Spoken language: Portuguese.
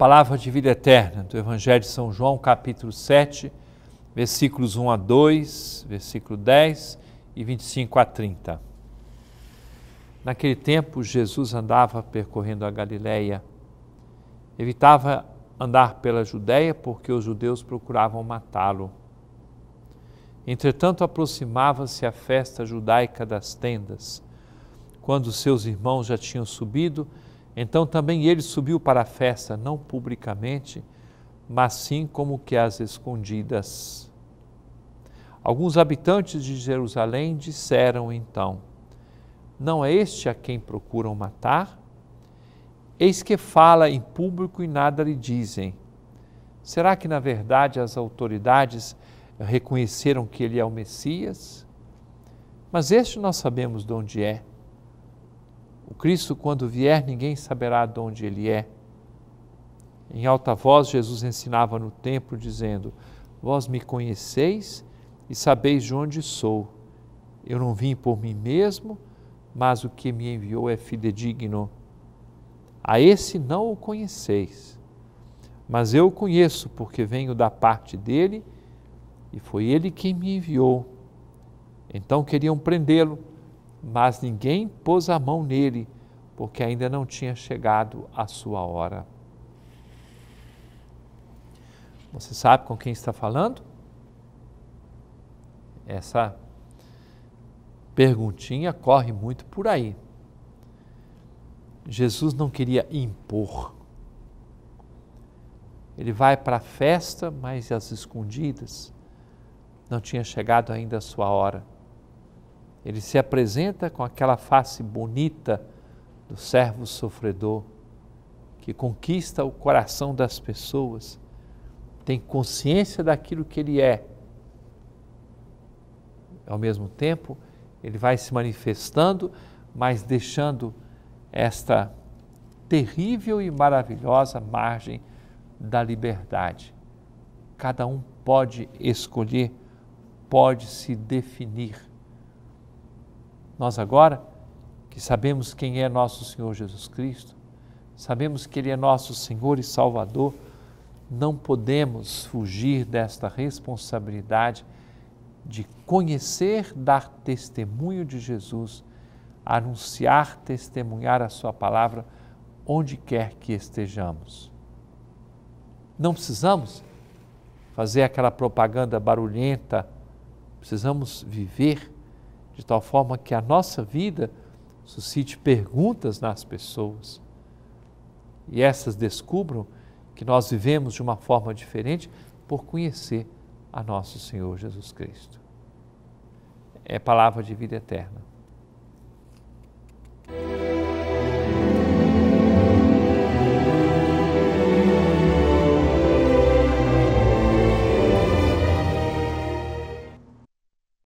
palavra de vida eterna do Evangelho de São João, capítulo 7, versículos 1 a 2, versículo 10 e 25 a 30. Naquele tempo, Jesus andava percorrendo a Galileia. Evitava andar pela Judéia porque os judeus procuravam matá-lo. Entretanto, aproximava-se a festa judaica das tendas. Quando seus irmãos já tinham subido, então também ele subiu para a festa, não publicamente, mas sim como que às escondidas. Alguns habitantes de Jerusalém disseram então: Não é este a quem procuram matar? Eis que fala em público e nada lhe dizem. Será que na verdade as autoridades reconheceram que ele é o Messias? Mas este nós sabemos de onde é o Cristo, quando vier, ninguém saberá de onde ele é. Em alta voz, Jesus ensinava no templo, dizendo: Vós me conheceis e sabeis de onde sou. Eu não vim por mim mesmo, mas o que me enviou é fidedigno. A esse não o conheceis, mas eu o conheço, porque venho da parte dele e foi ele quem me enviou. Então queriam prendê-lo mas ninguém pôs a mão nele, porque ainda não tinha chegado a sua hora. Você sabe com quem está falando? Essa perguntinha corre muito por aí. Jesus não queria impor. Ele vai para a festa, mas às escondidas. Não tinha chegado ainda a sua hora. Ele se apresenta com aquela face bonita do servo sofredor, que conquista o coração das pessoas, tem consciência daquilo que ele é. Ao mesmo tempo, ele vai se manifestando, mas deixando esta terrível e maravilhosa margem da liberdade. Cada um pode escolher, pode se definir nós agora, que sabemos quem é nosso Senhor Jesus Cristo, sabemos que Ele é nosso Senhor e Salvador, não podemos fugir desta responsabilidade de conhecer, dar testemunho de Jesus, anunciar, testemunhar a Sua palavra onde quer que estejamos. Não precisamos fazer aquela propaganda barulhenta, precisamos viver de tal forma que a nossa vida suscite perguntas nas pessoas e essas descubram que nós vivemos de uma forma diferente por conhecer a nosso Senhor Jesus Cristo. É palavra de vida eterna.